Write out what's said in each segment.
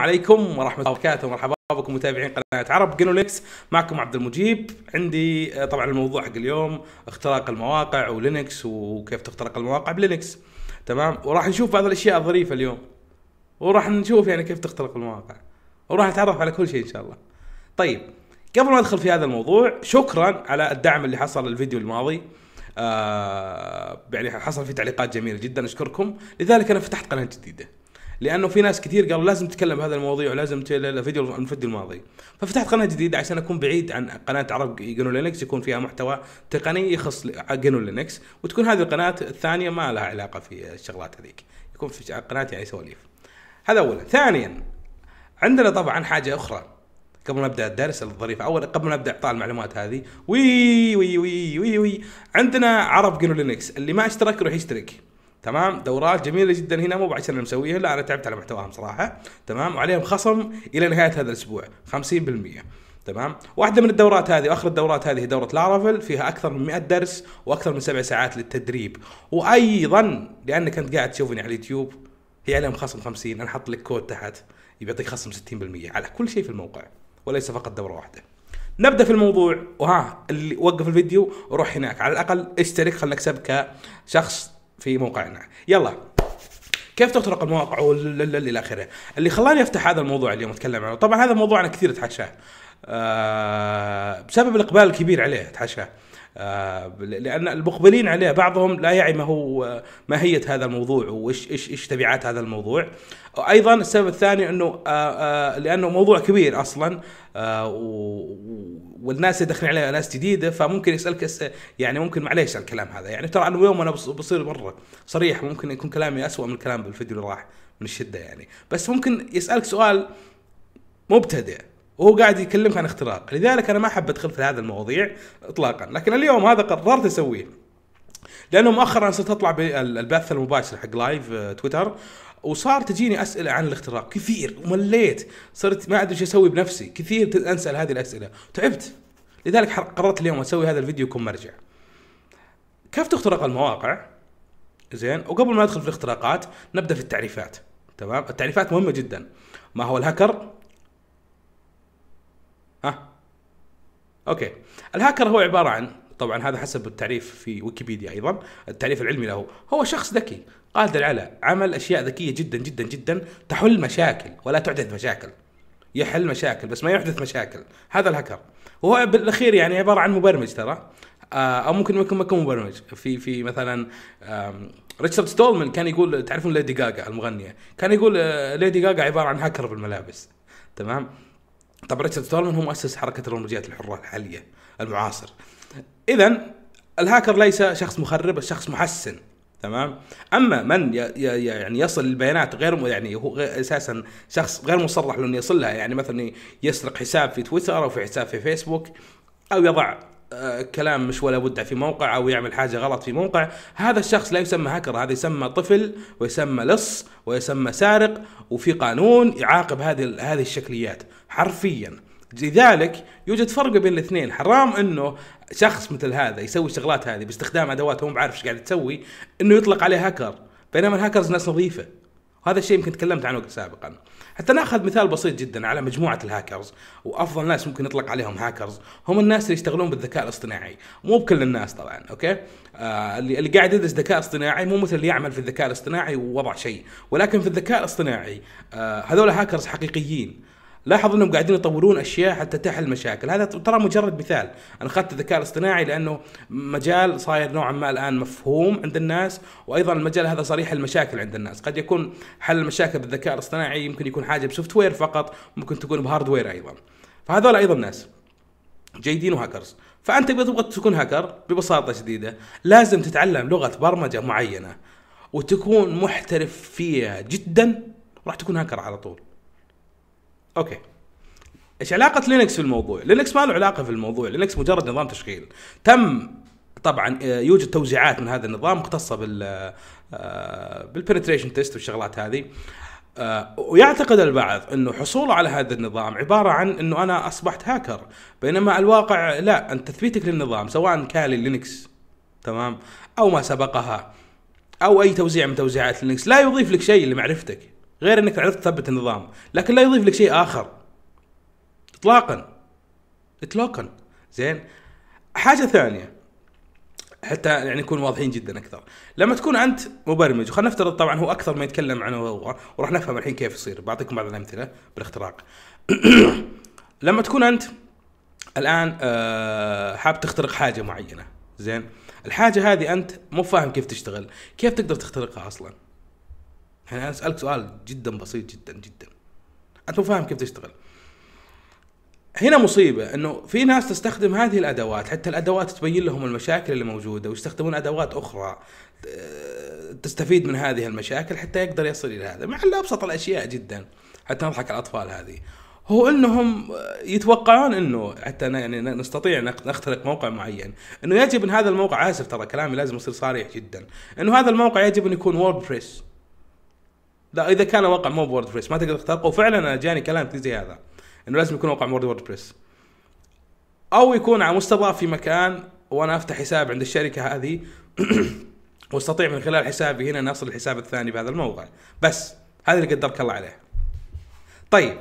عليكم ورحمه الله وبركاته مرحبا بكم متابعين قناه عرب جنوليكس معكم عبد المجيب عندي آه، طبعا الموضوع حق اليوم اختراق المواقع ولينكس وكيف تخترق المواقع بلينكس تمام وراح نشوف بعض الاشياء الظريفه اليوم وراح نشوف يعني كيف تخترق المواقع وراح نتعرف على كل شيء ان شاء الله طيب قبل ما ادخل في هذا الموضوع شكرا على الدعم اللي حصل للفيديو الماضي آه يعني حصل في تعليقات جميله جدا اشكركم لذلك انا فتحت قناه جديده لانه في ناس كثير قالوا لازم تتكلم هذا المواضيع ولازم فيديو الفيديو الماضي ففتحت قناه جديده عشان اكون بعيد عن قناه عرب جنو لينكس يكون فيها محتوى تقني يخص جنو لينكس وتكون هذه القناه الثانيه ما لها علاقه في الشغلات هذيك يكون في قناه يعني سواليف هذا اولا ثانيا عندنا طبعا حاجه اخرى قبل ما نبدا الدرس الظريف اول قبل ما نبدا اعطاء المعلومات هذه وي وي وي وي وي عندنا عرب جنو لينكس اللي ما اشترك يروح يشترك تمام دورات جميله جدا هنا مو عشان انا مسويها لا انا تعبت على محتواهم صراحه تمام وعليهم خصم الى نهايه هذا الاسبوع 50% تمام واحده من الدورات هذه واخر الدورات هذه هي دوره لارافل فيها اكثر من 100 درس واكثر من سبع ساعات للتدريب وايضا لانك انت قاعد تشوفني على اليوتيوب هي عليهم خصم 50 انا حاط لك كود تحت بيعطيك خصم 60% على كل شيء في الموقع وليس فقط دوره واحده نبدا في الموضوع وها اللي وقف الفيديو وروح هناك على الاقل اشترك خليك سبك شخص في موقعنا يلا كيف تخترق المواقع والى اخره اللي خلاني افتح هذا الموضوع اليوم اتكلم عنه طبعا هذا موضوع انا كثير اتحشاه أه بسبب الاقبال الكبير عليه اتحشاه آه، لان المقبلين عليه بعضهم لا يعي ما هو ماهيه هذا الموضوع وايش ايش ايش تبعات هذا الموضوع ايضا السبب الثاني انه آه، آه، لانه موضوع كبير اصلا والناس يدخلون عليه ناس جديده فممكن يسالك يعني ممكن معليش الكلام هذا يعني ترى انا يوم انا بصير مره صريح ممكن يكون كلامي اسوء من الكلام بالفيديو اللي راح من الشده يعني بس ممكن يسالك سؤال مبتدئ وهو قاعد يكلمك عن اختراق لذلك انا ما احب ادخل في هذا المواضيع اطلاقا لكن اليوم هذا قررت اسويه لانه مؤخرا صرت اطلع بالبث المباشر حق لايف آه، تويتر وصار تجيني اسئله عن الاختراق كثير ومليت صرت ما ادري ايش اسوي بنفسي كثير انسال هذه الاسئله تعبت لذلك قررت اليوم اسوي هذا الفيديو يكون مرجع كيف تخترق المواقع زين وقبل ما ادخل في الاختراقات نبدا في التعريفات تمام التعريفات مهمه جدا ما هو الهاكر ها اوكي الهاكر هو عباره عن طبعا هذا حسب التعريف في ويكيبيديا ايضا التعريف العلمي له هو شخص ذكي قادر على عمل اشياء ذكيه جدا جدا جدا تحل مشاكل ولا تحدث مشاكل يحل مشاكل بس ما يحدث مشاكل هذا الهكر وهو بالاخير يعني عباره عن مبرمج ترى آه، او ممكن ما يكون مبرمج في في مثلا ريتشارد ستولمان كان يقول تعرفون ليدي جاجا المغنيه كان يقول آه، ليدي جاجا عباره عن هاكر بالملابس تمام طبعا ريتشارد ستولمان هو مؤسس حركه الرمزيات الحره الحاليه المعاصر اذا الهاكر ليس شخص مخرب بل شخص محسن تمام اما من يعني يصل البيانات غير يعني هو اساسا شخص غير مصرح له انه يصلها يعني مثلا يسرق حساب في تويتر او في حساب في فيسبوك او يضع آه، كلام مش ولا بد في موقع او يعمل حاجه غلط في موقع هذا الشخص لا يسمى هاكر هذا يسمى طفل ويسمى لص ويسمى سارق وفي قانون يعاقب هذه هذه الشكليات حرفيا لذلك يوجد فرق بين الاثنين حرام انه شخص مثل هذا يسوي الشغلات هذه باستخدام ادوات هو ما عارف ايش قاعد تسوي انه يطلق عليه هاكر بينما الهاكرز ناس نظيفه وهذا الشيء يمكن تكلمت عنه سابقا حتى ناخذ مثال بسيط جدا على مجموعه الهاكرز وافضل ناس ممكن يطلق عليهم هاكرز هم الناس اللي يشتغلون بالذكاء الاصطناعي مو بكل الناس طبعا اوكي آه اللي قاعد يدرس ذكاء اصطناعي مو مثل اللي يعمل في الذكاء الاصطناعي ووضع شيء ولكن في الذكاء الاصطناعي آه هذول هاكرز حقيقيين لاحظ انهم قاعدين يطورون اشياء حتى تحل مشاكل هذا ترى مجرد مثال انا اخذت الذكاء الاصطناعي لانه مجال صاير نوعا ما الان مفهوم عند الناس وايضا المجال هذا صريح المشاكل عند الناس قد يكون حل المشاكل بالذكاء الاصطناعي يمكن يكون حاجه بسوفت وير فقط ممكن تكون بهاردوير ايضا فهذول ايضا ناس جيدين وهاكرز فانت اذا تبغى تكون هاكر ببساطه شديده لازم تتعلم لغه برمجه معينه وتكون محترف فيها جدا راح تكون هاكر على طول اوكي ايش علاقه لينكس في الموضوع؟ لينكس ما له علاقه في الموضوع، لينكس مجرد نظام تشغيل. تم طبعا آه، يوجد توزيعات من هذا النظام مختصه بال آه، بالبنتريشن تيست والشغلات هذه. آه، ويعتقد البعض انه حصوله على هذا النظام عباره عن انه انا اصبحت هاكر بينما الواقع لا انت تثبيتك للنظام سواء كان لينكس تمام او ما سبقها او اي توزيع من توزيعات لينكس لا يضيف لك شيء لمعرفتك غير انك عرفت تثبت النظام لكن لا يضيف لك شيء اخر اطلاقا اطلاقا زين حاجه ثانيه حتى يعني نكون واضحين جدا اكثر لما تكون انت مبرمج وخلينا نفترض طبعا هو اكثر ما يتكلم عنه هو وراح نفهم الحين كيف يصير بعطيكم بعض الامثله بالاختراق لما تكون انت الان آه، حاب تخترق حاجه معينه زين الحاجه هذه انت مو فاهم كيف تشتغل كيف تقدر تخترقها اصلا يعني انا اسالك سؤال جدا بسيط جدا جدا انت مو فاهم كيف تشتغل هنا مصيبة انه في ناس تستخدم هذه الادوات حتى الادوات تبين لهم المشاكل اللي موجودة ويستخدمون ادوات اخرى آه، تستفيد من هذه المشاكل حتى يقدر يصل الى هذا مع ابسط الاشياء جدا حتى نضحك على الاطفال هذه هو انهم يتوقعون انه حتى يعني نستطيع نخترق موقع معين انه يجب ان هذا الموقع اسف ترى كلامي لازم يصير صريح جدا انه هذا الموقع يجب ان يكون ووردبريس لا اذا كان موقع مو بورد بريس ما تقدر تخترقه وفعلا انا جاني كلام كثير زي هذا انه لازم يكون موقع مورد وورد بريس او يكون على مستضاف في مكان وانا افتح حساب عند الشركه هذه واستطيع من خلال حسابي هنا نصل اصل الحساب الثاني بهذا الموقع بس هذا اللي قدرك الله عليه طيب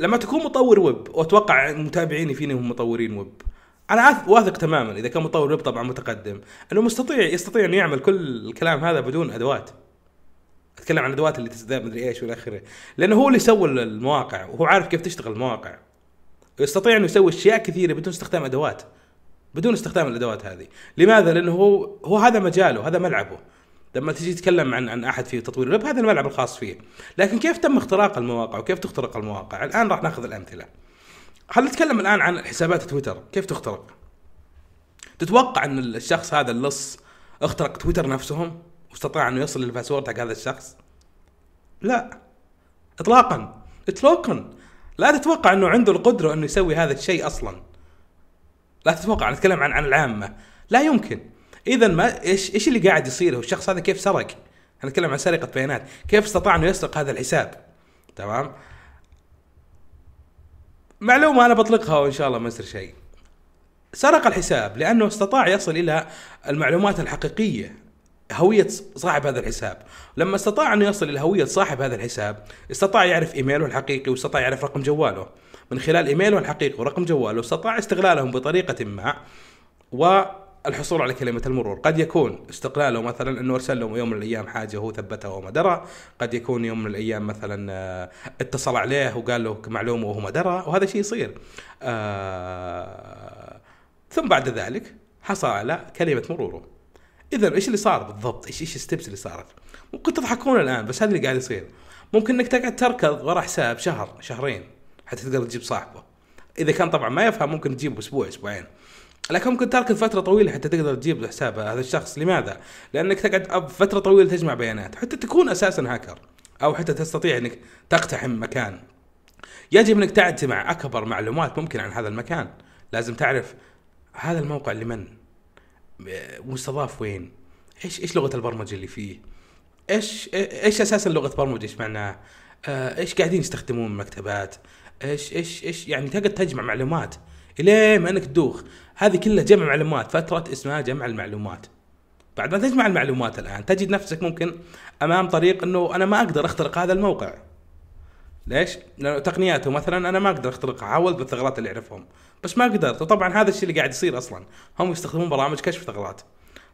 لما تكون مطور ويب واتوقع متابعيني فيني هم مطورين ويب انا واثق تماما اذا كان مطور ويب طبعا متقدم انه مستطيع يستطيع انه يعمل كل الكلام هذا بدون ادوات تتكلم عن الادوات اللي تستخدم مدري ايش والى اخره لانه هو اللي سوى المواقع وهو عارف كيف تشتغل المواقع يستطيع انه يسوي اشياء كثيره بدون استخدام ادوات بدون استخدام الادوات هذه لماذا لانه هو هو هذا مجاله هذا ملعبه لما تجي تتكلم عن عن احد في تطوير الويب هذا الملعب الخاص فيه لكن كيف تم اختراق المواقع وكيف تخترق المواقع الان راح ناخذ الامثله خلينا نتكلم الان عن حسابات تويتر كيف تخترق تتوقع ان الشخص هذا اللص اخترق تويتر نفسهم واستطاع انه يصل للباسورد حق هذا الشخص؟ لا اطلاقا اطلاقا لا تتوقع انه عنده القدره انه يسوي هذا الشيء اصلا لا تتوقع نتكلم عن عن العامه لا يمكن اذا ما ايش ايش اللي قاعد يصير هو الشخص هذا كيف سرق اتكلم عن سرقه بيانات كيف استطاع انه يسرق هذا الحساب تمام معلومه انا بطلقها وان شاء الله ما يصير شيء سرق الحساب لانه استطاع يصل الى المعلومات الحقيقيه هويه صاحب هذا الحساب لما استطاع انه يصل الى هويه صاحب هذا الحساب استطاع يعرف ايميله الحقيقي واستطاع يعرف رقم جواله من خلال ايميله الحقيقي ورقم جواله استطاع استغلالهم بطريقه ما والحصول على كلمة المرور قد يكون استقلاله مثلا أنه أرسل لهم يوم من الأيام حاجة وهو ثبتها وما درى قد يكون يوم من الأيام مثلا آه، اتصل عليه وقال له معلومة وهو ما درى وهذا شيء يصير آه ثم بعد ذلك حصل على كلمة مروره اذا ايش اللي صار بالضبط؟ ايش ايش الستبس اللي صارت؟ ممكن تضحكون الان بس هذا اللي قاعد يصير ممكن انك تقعد تركض ورا حساب شهر شهرين حتى تقدر تجيب صاحبه اذا كان طبعا ما يفهم ممكن تجيبه اسبوع اسبوعين لكن ممكن تركض فتره طويله حتى تقدر تجيب حساب هذا الشخص لماذا؟ لانك تقعد فتره طويله تجمع بيانات حتى تكون اساسا هاكر او حتى تستطيع انك تقتحم مكان يجب انك مع اكبر معلومات ممكن عن هذا المكان لازم تعرف هذا الموقع لمن آه، مستضاف وين؟ ايش ايش لغه البرمجه اللي فيه؟ ايش ايش اساسا لغه برمجه ايش معناها؟ ايش قاعدين يستخدمون المكتبات؟ ايش ايش ايش يعني تقدر تجمع معلومات الين ما انك تدوخ هذه كلها جمع معلومات فتره اسمها جمع المعلومات بعد ما تجمع المعلومات الان تجد نفسك ممكن امام طريق انه انا ما اقدر اخترق هذا الموقع ليش؟ لانه تقنياته مثلا انا ما اقدر اخترقها حاولت بالثغرات اللي اعرفهم بس ما قدرت وطبعا هذا الشيء اللي قاعد يصير اصلا هم يستخدمون برامج كشف ثغرات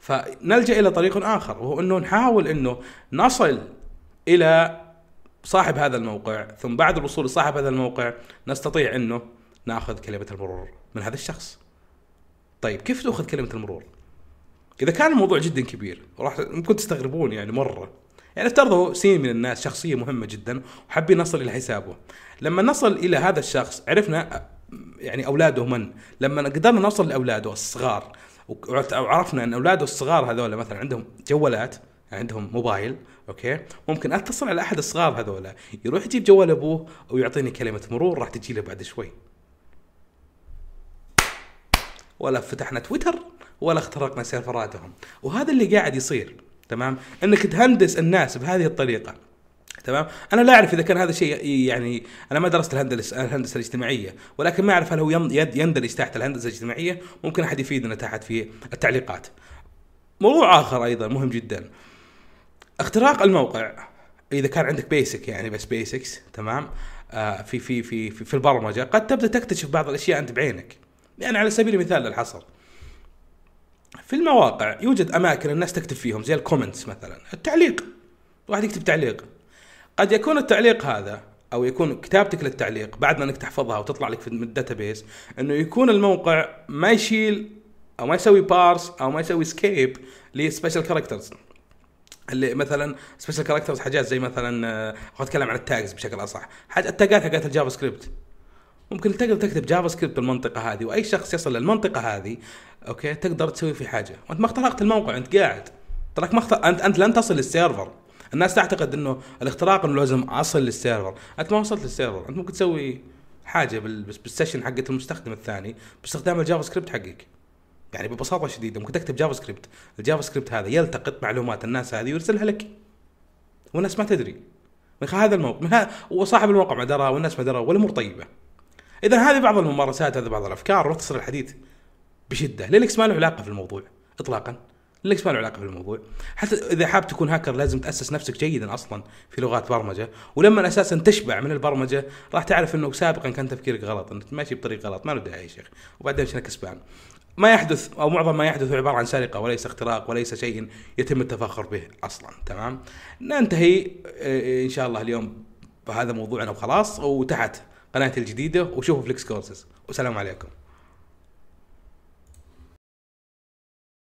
فنلجا الى طريق اخر وهو انه نحاول انه نصل الى صاحب هذا الموقع ثم بعد الوصول لصاحب هذا الموقع نستطيع انه ناخذ كلمه المرور من هذا الشخص طيب كيف تاخذ كلمه المرور اذا كان الموضوع جدا كبير راح ممكن تستغربون يعني مره يعني افترضوا سين من الناس شخصية مهمة جدا وحابين نصل إلى حسابه لما نصل إلى هذا الشخص عرفنا يعني أولاده من لما قدرنا نوصل لأولاده الصغار وعرفنا أن أولاده الصغار هذول مثلا عندهم جوالات يعني عندهم موبايل اوكي ممكن اتصل على احد الصغار هذولا يروح يجيب جوال ابوه ويعطيني كلمه مرور راح تجي له بعد شوي ولا فتحنا تويتر ولا اخترقنا سيرفراتهم وهذا اللي قاعد يصير تمام انك تهندس الناس بهذه الطريقه تمام انا لا اعرف اذا كان هذا الشيء يعني انا ما درست الهندسه الهندسه الاجتماعيه ولكن ما اعرف هل هو يندرج تحت الهندسه الاجتماعيه ممكن احد يفيدنا تحت في التعليقات موضوع اخر ايضا مهم جدا اختراق الموقع اذا كان عندك بيسك يعني بس بيسكس تمام آه في, في في في في البرمجه قد تبدا تكتشف بعض الاشياء انت بعينك يعني على سبيل المثال للحصر في المواقع يوجد اماكن الناس تكتب فيهم زي الكومنتس مثلا التعليق واحد يكتب تعليق قد يكون التعليق هذا او يكون كتابتك للتعليق بعد ما انك تحفظها وتطلع لك في الداتابيس انه يكون الموقع ما يشيل او ما يسوي بارس او ما يسوي سكيب لسبيشال كاركترز اللي مثلا سبيشال كاركترز حاجات زي مثلا اتكلم آه، عن التاجز بشكل اصح حاجات التاجات حقت الجافا سكريبت ممكن تقدر تكتب جافا سكريبت المنطقه هذه واي شخص يصل للمنطقه هذه اوكي تقدر تسوي فيه حاجه وانت ما اخترقت الموقع انت قاعد تراك ما انت انت لن تصل للسيرفر الناس تعتقد انه الاختراق انه لازم اصل للسيرفر انت ما وصلت للسيرفر انت ممكن تسوي حاجه بال... بالسيشن حقت المستخدم الثاني باستخدام الجافا سكريبت حقك يعني ببساطه شديده ممكن تكتب جافا سكريبت الجافا سكريبت هذا يلتقط معلومات الناس هذه ويرسلها لك والناس ما تدري من هذا الموقع من ها... وصاحب الموقع ما درى والناس ما درى والامور طيبه اذا هذه بعض الممارسات هذه بعض الافكار واختصر الحديث بشده لينكس ما له علاقه في الموضوع اطلاقا لينكس ما له علاقه في الموضوع حتى اذا حاب تكون هاكر لازم تاسس نفسك جيدا اصلا في لغات برمجه ولما اساسا تشبع من البرمجه راح تعرف انه سابقا كان تفكيرك غلط انك ماشي بطريق غلط ما له داعي يا شيخ وبعدين شنو كسبان ما يحدث او معظم ما يحدث عباره عن سرقه وليس اختراق وليس شيء يتم التفاخر به اصلا تمام ننتهي آه، ان شاء الله اليوم بهذا موضوعنا وخلاص وتحت قناتي الجديده وشوفوا فليكس كورسز والسلام عليكم